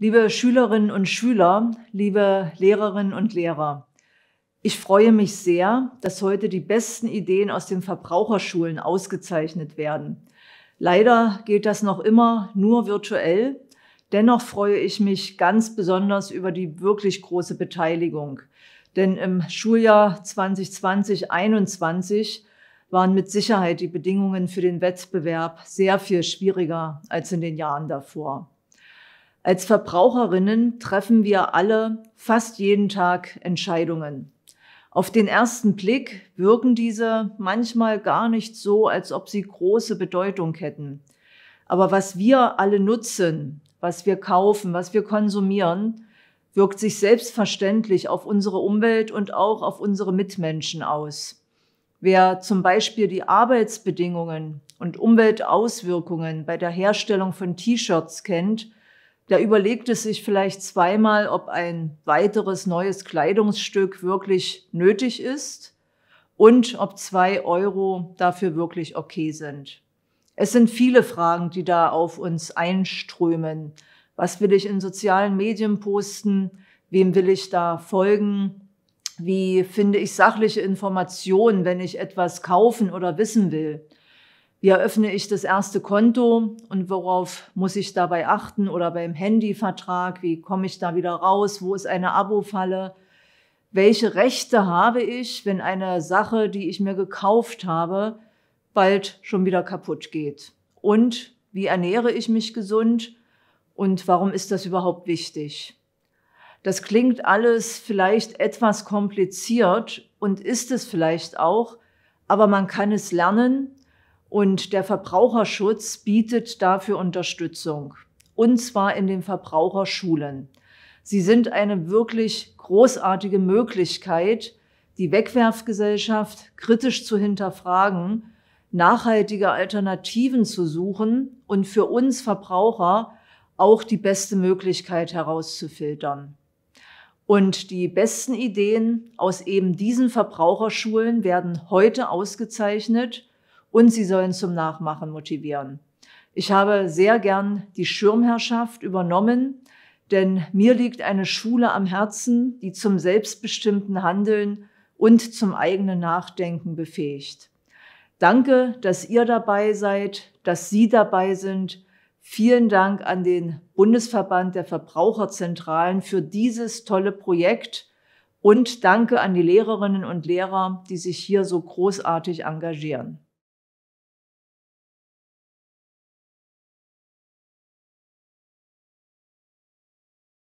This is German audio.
Liebe Schülerinnen und Schüler, liebe Lehrerinnen und Lehrer, ich freue mich sehr, dass heute die besten Ideen aus den Verbraucherschulen ausgezeichnet werden. Leider geht das noch immer nur virtuell. Dennoch freue ich mich ganz besonders über die wirklich große Beteiligung. Denn im Schuljahr 2020-21 waren mit Sicherheit die Bedingungen für den Wettbewerb sehr viel schwieriger als in den Jahren davor. Als Verbraucherinnen treffen wir alle fast jeden Tag Entscheidungen. Auf den ersten Blick wirken diese manchmal gar nicht so, als ob sie große Bedeutung hätten. Aber was wir alle nutzen, was wir kaufen, was wir konsumieren, wirkt sich selbstverständlich auf unsere Umwelt und auch auf unsere Mitmenschen aus. Wer zum Beispiel die Arbeitsbedingungen und Umweltauswirkungen bei der Herstellung von T-Shirts kennt, der überlegt es sich vielleicht zweimal, ob ein weiteres neues Kleidungsstück wirklich nötig ist und ob zwei Euro dafür wirklich okay sind. Es sind viele Fragen, die da auf uns einströmen. Was will ich in sozialen Medien posten? Wem will ich da folgen? Wie finde ich sachliche Informationen, wenn ich etwas kaufen oder wissen will? Wie eröffne ich das erste Konto und worauf muss ich dabei achten? Oder beim Handyvertrag, wie komme ich da wieder raus? Wo ist eine Abo-Falle? Welche Rechte habe ich, wenn eine Sache, die ich mir gekauft habe, bald schon wieder kaputt geht? Und wie ernähre ich mich gesund? Und warum ist das überhaupt wichtig? Das klingt alles vielleicht etwas kompliziert und ist es vielleicht auch, aber man kann es lernen und der Verbraucherschutz bietet dafür Unterstützung. Und zwar in den Verbraucherschulen. Sie sind eine wirklich großartige Möglichkeit, die Wegwerfgesellschaft kritisch zu hinterfragen, nachhaltige Alternativen zu suchen und für uns Verbraucher auch die beste Möglichkeit herauszufiltern. Und die besten Ideen aus eben diesen Verbraucherschulen werden heute ausgezeichnet und sie sollen zum Nachmachen motivieren. Ich habe sehr gern die Schirmherrschaft übernommen, denn mir liegt eine Schule am Herzen, die zum selbstbestimmten Handeln und zum eigenen Nachdenken befähigt. Danke, dass ihr dabei seid, dass Sie dabei sind. Vielen Dank an den Bundesverband der Verbraucherzentralen für dieses tolle Projekt und danke an die Lehrerinnen und Lehrer, die sich hier so großartig engagieren.